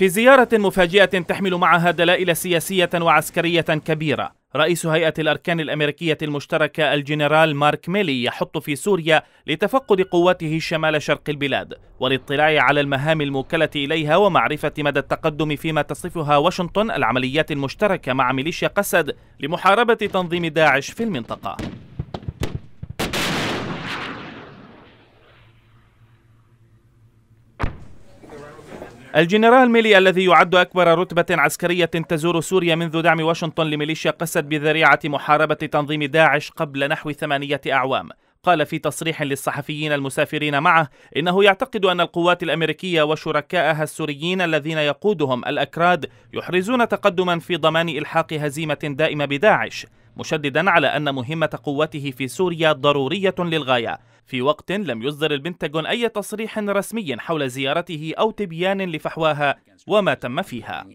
في زيارة مفاجئة تحمل معها دلائل سياسية وعسكرية كبيرة رئيس هيئة الأركان الأمريكية المشتركة الجنرال مارك ميلي يحط في سوريا لتفقد قواته شمال شرق البلاد والاطلاع على المهام الموكلة إليها ومعرفة مدى التقدم فيما تصفها واشنطن العمليات المشتركة مع ميليشيا قسد لمحاربة تنظيم داعش في المنطقة الجنرال ميلي الذي يعد أكبر رتبة عسكرية تزور سوريا منذ دعم واشنطن لميليشيا قسد بذريعة محاربة تنظيم داعش قبل نحو ثمانية أعوام قال في تصريح للصحفيين المسافرين معه انه يعتقد ان القوات الامريكيه وشركائها السوريين الذين يقودهم الاكراد يحرزون تقدما في ضمان الحاق هزيمه دائمه بداعش مشددا على أن مهمة قواته في سوريا ضرورية للغاية في وقت لم يصدر البنتاغون أي تصريح رسمي حول زيارته أو تبيان لفحواها وما تم فيها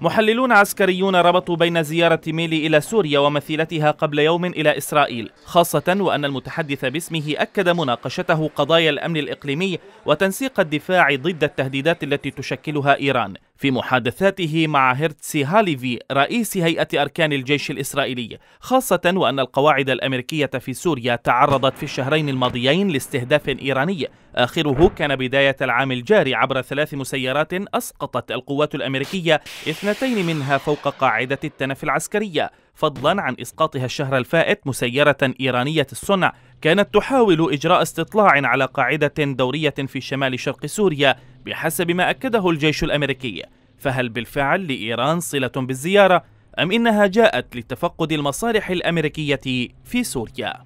محللون عسكريون ربطوا بين زيارة ميلي إلى سوريا ومثيلتها قبل يوم إلى إسرائيل خاصة وأن المتحدث باسمه أكد مناقشته قضايا الأمن الإقليمي وتنسيق الدفاع ضد التهديدات التي تشكلها إيران في محادثاته مع هيرتسي هاليفي رئيس هيئة أركان الجيش الإسرائيلي خاصة وأن القواعد الأمريكية في سوريا تعرضت في الشهرين الماضيين لاستهداف إيراني آخره كان بداية العام الجاري عبر ثلاث مسيرات أسقطت القوات الأمريكية اثنتين منها فوق قاعدة التنف العسكرية فضلا عن إسقاطها الشهر الفائت مسيرة إيرانية الصنع كانت تحاول إجراء استطلاع على قاعدة دورية في شمال شرق سوريا بحسب ما أكده الجيش الأمريكي فهل بالفعل لإيران صلة بالزيارة أم إنها جاءت لتفقد المصالح الأمريكية في سوريا؟